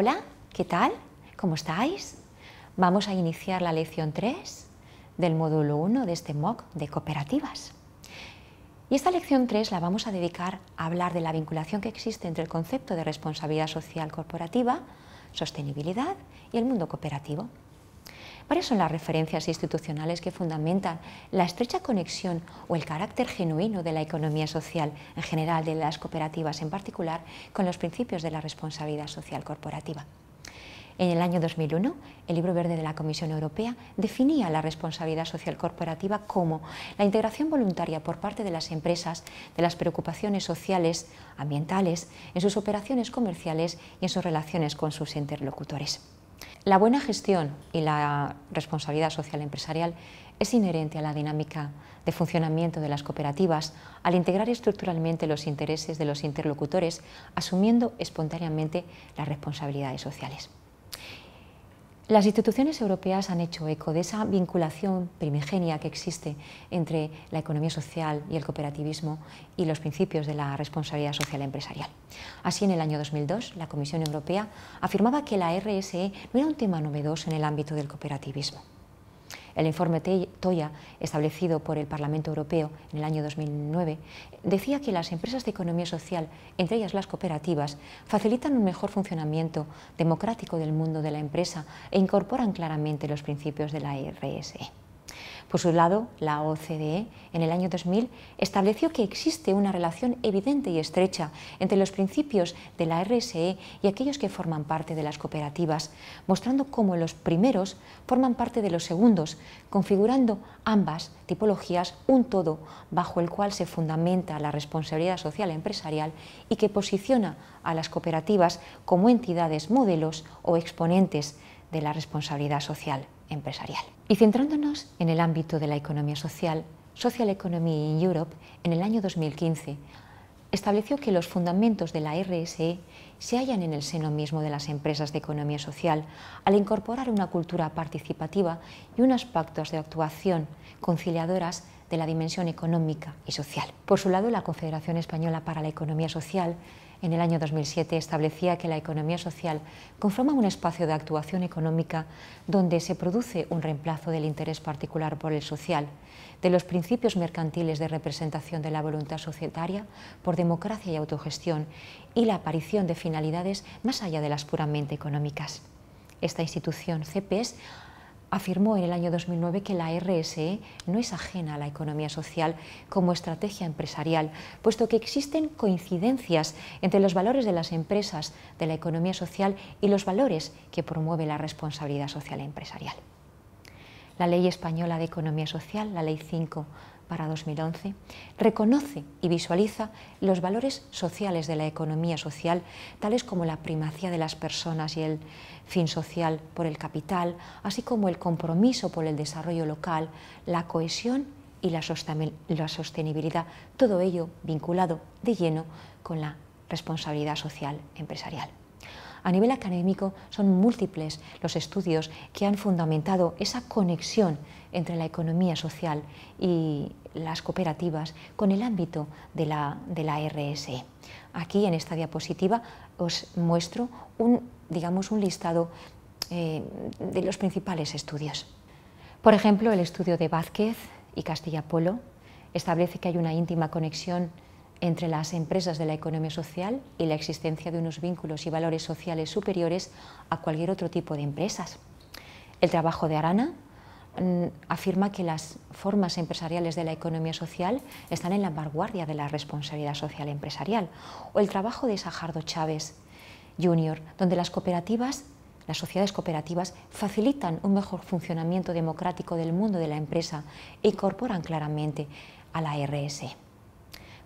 Hola, ¿qué tal? ¿Cómo estáis? Vamos a iniciar la lección 3 del módulo 1 de este MOOC de cooperativas. Y esta lección 3 la vamos a dedicar a hablar de la vinculación que existe entre el concepto de responsabilidad social corporativa, sostenibilidad y el mundo cooperativo. ¿Cuáles son las referencias institucionales que fundamentan la estrecha conexión o el carácter genuino de la economía social en general, de las cooperativas en particular, con los principios de la responsabilidad social corporativa? En el año 2001, el libro verde de la Comisión Europea definía la responsabilidad social corporativa como la integración voluntaria por parte de las empresas de las preocupaciones sociales, ambientales, en sus operaciones comerciales y en sus relaciones con sus interlocutores. La buena gestión y la responsabilidad social empresarial es inherente a la dinámica de funcionamiento de las cooperativas al integrar estructuralmente los intereses de los interlocutores, asumiendo espontáneamente las responsabilidades sociales. Las instituciones europeas han hecho eco de esa vinculación primigenia que existe entre la economía social y el cooperativismo y los principios de la responsabilidad social empresarial. Así, en el año 2002, la Comisión Europea afirmaba que la RSE no era un tema novedoso en el ámbito del cooperativismo. El informe Toya, establecido por el Parlamento Europeo en el año 2009, decía que las empresas de economía social, entre ellas las cooperativas, facilitan un mejor funcionamiento democrático del mundo de la empresa e incorporan claramente los principios de la RSE. Por su lado, la OCDE en el año 2000 estableció que existe una relación evidente y estrecha entre los principios de la RSE y aquellos que forman parte de las cooperativas, mostrando cómo los primeros forman parte de los segundos, configurando ambas tipologías un todo bajo el cual se fundamenta la responsabilidad social e empresarial y que posiciona a las cooperativas como entidades modelos o exponentes de la responsabilidad social empresarial. Y centrándonos en el ámbito de la economía social, Social Economy in Europe, en el año 2015, estableció que los fundamentos de la RSE se hallan en el seno mismo de las empresas de economía social al incorporar una cultura participativa y unos pactos de actuación conciliadoras de la dimensión económica y social. Por su lado, la Confederación Española para la Economía Social en el año 2007 establecía que la economía social conforma un espacio de actuación económica donde se produce un reemplazo del interés particular por el social, de los principios mercantiles de representación de la voluntad societaria por democracia y autogestión y la aparición de finalidades más allá de las puramente económicas. Esta institución, CPES, afirmó en el año 2009 que la RSE no es ajena a la economía social como estrategia empresarial, puesto que existen coincidencias entre los valores de las empresas de la economía social y los valores que promueve la responsabilidad social e empresarial. La Ley Española de Economía Social, la Ley 5 para 2011, reconoce y visualiza los valores sociales de la economía social, tales como la primacía de las personas y el fin social por el capital, así como el compromiso por el desarrollo local, la cohesión y la, la sostenibilidad, todo ello vinculado de lleno con la responsabilidad social empresarial. A nivel académico son múltiples los estudios que han fundamentado esa conexión entre la economía social y las cooperativas con el ámbito de la, RSE. E. Aquí en esta diapositiva os muestro un, digamos, un listado eh, de los principales estudios. Por ejemplo, el estudio de Vázquez y Castilla Polo establece que hay una íntima conexión entre las empresas de la economía social y la existencia de unos vínculos y valores sociales superiores a cualquier otro tipo de empresas. El trabajo de Arana mm, afirma que las formas empresariales de la economía social están en la vanguardia de la responsabilidad social empresarial, o el trabajo de Sajardo Chávez Jr., donde las cooperativas las sociedades cooperativas facilitan un mejor funcionamiento democrático del mundo de la empresa e incorporan claramente a la RS. E.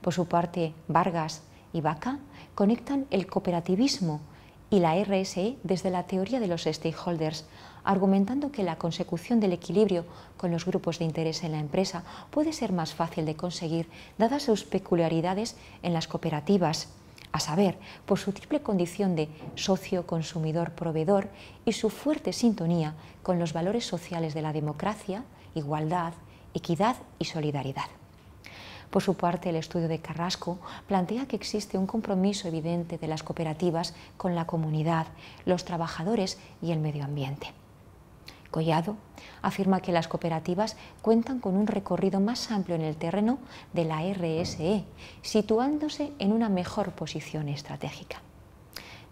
Por su parte, Vargas y Vaca conectan el cooperativismo y la RSE desde la teoría de los stakeholders, argumentando que la consecución del equilibrio con los grupos de interés en la empresa puede ser más fácil de conseguir dadas sus peculiaridades en las cooperativas, a saber, por su triple condición de socio, consumidor, proveedor y su fuerte sintonía con los valores sociales de la democracia, igualdad, equidad y solidaridad. Por su parte, el estudio de Carrasco plantea que existe un compromiso evidente de las cooperativas con la comunidad, los trabajadores y el medio ambiente. Collado afirma que las cooperativas cuentan con un recorrido más amplio en el terreno de la RSE, situándose en una mejor posición estratégica.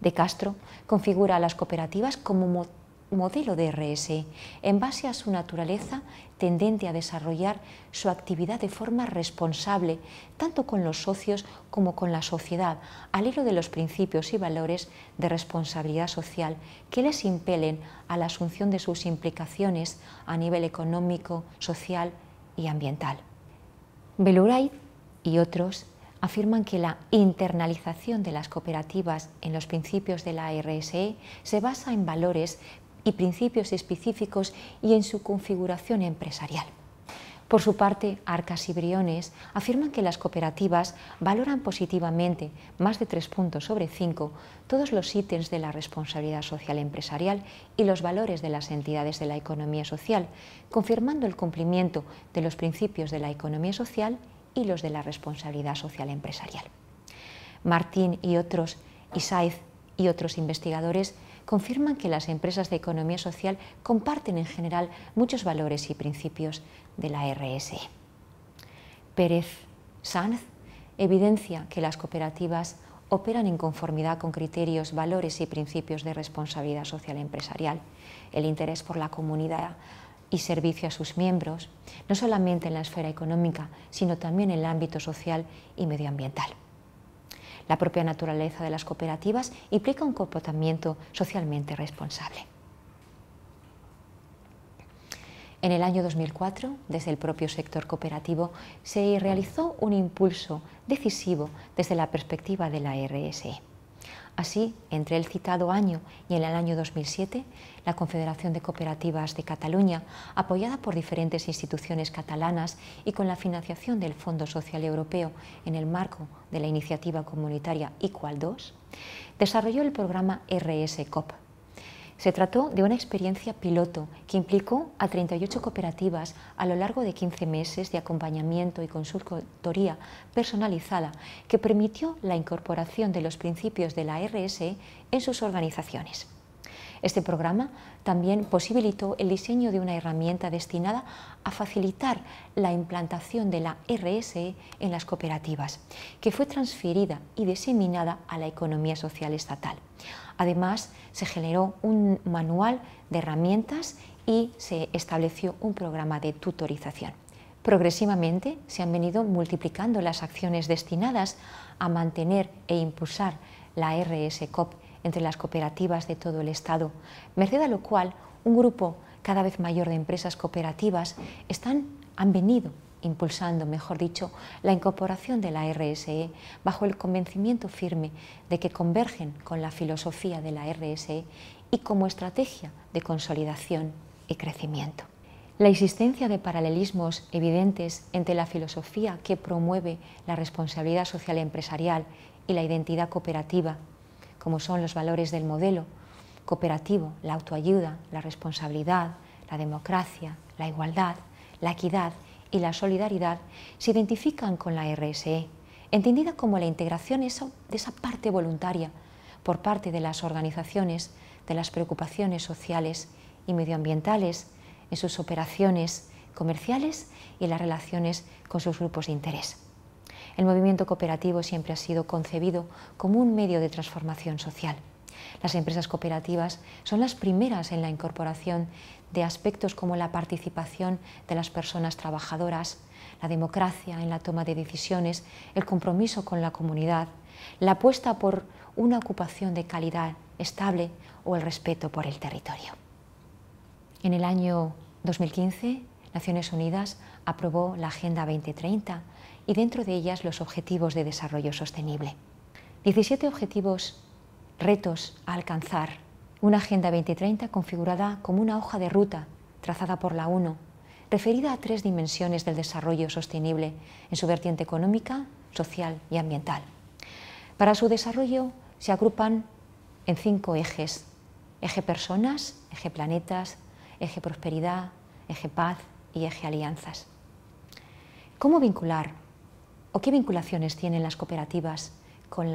De Castro configura a las cooperativas como modelo de RSE, en base a su naturaleza tendente a desarrollar su actividad de forma responsable, tanto con los socios como con la sociedad, al hilo de los principios y valores de responsabilidad social que les impelen a la asunción de sus implicaciones a nivel económico, social y ambiental. Beluray y otros afirman que la internalización de las cooperativas en los principios de la RSE se basa en valores y principios específicos y en su configuración empresarial. Por su parte, Arcas y Briones afirman que las cooperativas valoran positivamente, más de tres puntos sobre cinco, todos los ítems de la responsabilidad social empresarial y los valores de las entidades de la economía social, confirmando el cumplimiento de los principios de la economía social y los de la responsabilidad social empresarial. Martín y otros, Isaiz y otros investigadores confirman que las empresas de economía social comparten en general muchos valores y principios de la RSE. Pérez Sanz evidencia que las cooperativas operan en conformidad con criterios, valores y principios de responsabilidad social empresarial, el interés por la comunidad y servicio a sus miembros, no solamente en la esfera económica, sino también en el ámbito social y medioambiental. La propia naturaleza de las cooperativas implica un comportamiento socialmente responsable. En el año 2004, desde el propio sector cooperativo, se realizó un impulso decisivo desde la perspectiva de la RSE. Así, entre el citado año y el año 2007, la Confederación de Cooperativas de Cataluña, apoyada por diferentes instituciones catalanas y con la financiación del Fondo Social Europeo en el marco de la iniciativa comunitaria Equal 2, desarrolló el programa RS COP se trató de una experiencia piloto que implicó a 38 cooperativas a lo largo de 15 meses de acompañamiento y consultoría personalizada que permitió la incorporación de los principios de la RSE en sus organizaciones. Este programa también posibilitó el diseño de una herramienta destinada a facilitar la implantación de la RSE en las cooperativas, que fue transferida y diseminada a la economía social estatal. Además, se generó un manual de herramientas y se estableció un programa de tutorización. Progresivamente se han venido multiplicando las acciones destinadas a mantener e impulsar la RS e COP entre las cooperativas de todo el Estado, merced a lo cual un grupo cada vez mayor de empresas cooperativas están, han venido impulsando, mejor dicho, la incorporación de la RSE bajo el convencimiento firme de que convergen con la filosofía de la RSE y como estrategia de consolidación y crecimiento. La existencia de paralelismos evidentes entre la filosofía que promueve la responsabilidad social empresarial y la identidad cooperativa como son los valores del modelo cooperativo, la autoayuda, la responsabilidad, la democracia, la igualdad, la equidad y la solidaridad, se identifican con la RSE, entendida como la integración de esa parte voluntaria por parte de las organizaciones de las preocupaciones sociales y medioambientales en sus operaciones comerciales y en las relaciones con sus grupos de interés. El movimiento cooperativo siempre ha sido concebido como un medio de transformación social. Las empresas cooperativas son las primeras en la incorporación de aspectos como la participación de las personas trabajadoras, la democracia en la toma de decisiones, el compromiso con la comunidad, la apuesta por una ocupación de calidad estable o el respeto por el territorio. En el año 2015, Naciones Unidas aprobó la Agenda 2030 y dentro de ellas los Objetivos de Desarrollo Sostenible. 17 objetivos, retos a alcanzar, una Agenda 2030 configurada como una hoja de ruta trazada por la ONU referida a tres dimensiones del desarrollo sostenible en su vertiente económica, social y ambiental. Para su desarrollo se agrupan en cinco ejes, eje personas, eje planetas, eje prosperidad, eje paz y eje alianzas. ¿Cómo vincular ¿O qué vinculaciones tienen las cooperativas con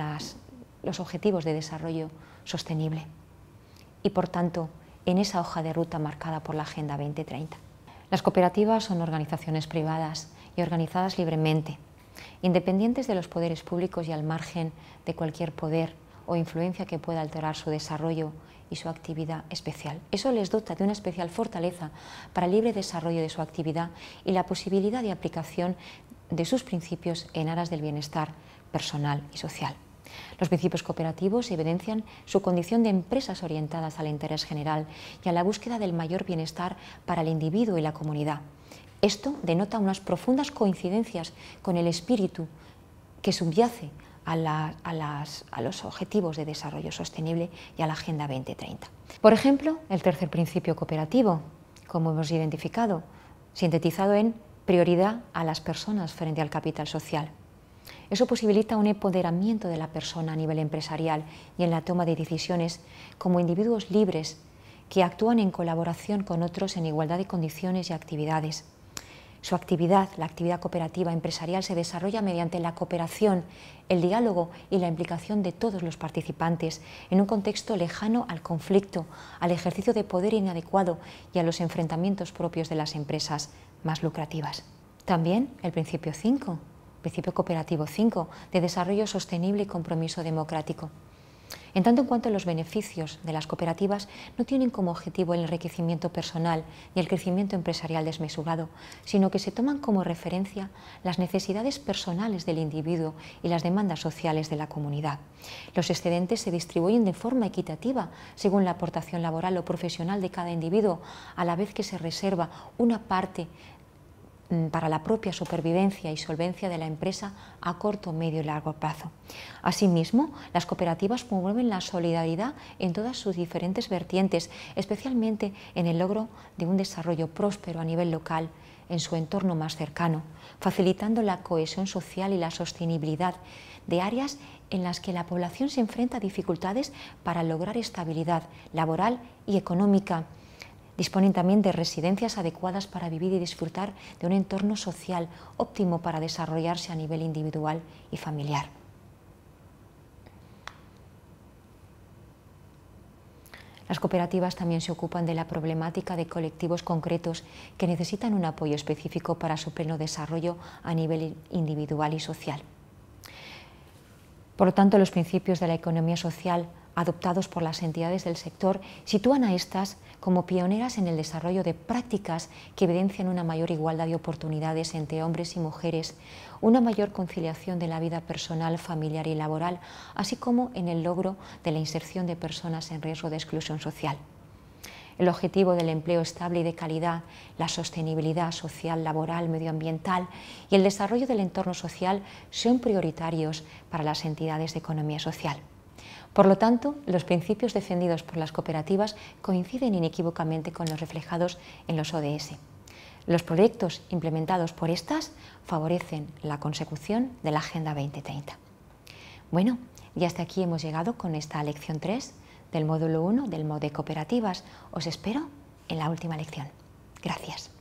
los objetivos de desarrollo sostenible? Y por tanto, en esa hoja de ruta marcada por la Agenda 2030. Las cooperativas son organizaciones privadas y organizadas libremente, independientes de los poderes públicos y al margen de cualquier poder o influencia que pueda alterar su desarrollo y su actividad especial. Eso les dota de una especial fortaleza para el libre desarrollo de su actividad y la posibilidad de aplicación de sus principios en aras del bienestar personal y social. Los principios cooperativos evidencian su condición de empresas orientadas al interés general y a la búsqueda del mayor bienestar para el individuo y la comunidad. Esto denota unas profundas coincidencias con el espíritu que subyace a, a, los Objetivos de Desarrollo Sostenible y a la Agenda 2030. Por ejemplo, el tercer principio cooperativo, como hemos identificado, sintetizado en prioridad a las personas frente al capital social. Eso posibilita un empoderamiento de la persona a nivel empresarial y en la toma de decisiones como individuos libres que actúan en colaboración con otros en igualdad de condiciones y actividades. Su actividad, la actividad cooperativa empresarial, se desarrolla mediante la cooperación, el diálogo y la implicación de todos los participantes en un contexto lejano al conflicto, al ejercicio de poder inadecuado y a los enfrentamientos propios de las empresas, más lucrativas. También el principio 5, principio cooperativo 5, de desarrollo sostenible y compromiso democrático. En tanto en cuanto los beneficios de las cooperativas no tienen como objetivo el enriquecimiento personal y el crecimiento empresarial desmesurado, sino que se toman como referencia las necesidades personales del individuo y las demandas sociales de la comunidad. Los excedentes se distribuyen de forma equitativa según la aportación laboral o profesional de cada individuo, a la vez que se reserva una parte Mm, para la propia supervivencia y solvencia de la empresa a corto, medio y largo plazo. Asimismo, las cooperativas promueven la solidaridad en todas sus diferentes vertientes, especialmente en el logro de un desarrollo próspero a nivel local en su entorno más cercano, facilitando la cohesión social y la sostenibilidad de áreas en las que la población se enfrenta a dificultades para lograr estabilidad laboral y económica Disponen también de residencias adecuadas para vivir y disfrutar de un entorno social óptimo para desarrollarse a nivel individual y familiar. Las cooperativas también se ocupan de la problemática de colectivos concretos que necesitan un apoyo específico para su pleno desarrollo a nivel individual y social. Por lo tanto, los principios de la economía social adoptados por las entidades del sector sitúan a estas como pioneras en el desarrollo de prácticas que evidencian una mayor igualdad de oportunidades entre hombres y mujeres, una mayor conciliación de la vida personal, familiar y laboral, así como en el logro de la inserción de personas en riesgo de exclusión social. El objetivo del empleo estable y de calidad, la sostenibilidad social, laboral, medioambiental y el desarrollo del entorno social son prioritarios para las entidades de economía social. Por lo tanto, los principios defendidos por las cooperativas coinciden inequívocamente con los reflejados en los ODS. Los proyectos implementados por estas favorecen la consecución de la Agenda 2030. Bueno, y hasta aquí hemos llegado con esta lección 3 del módulo 1 del MODE Cooperativas. Os espero en la última lección. Gracias.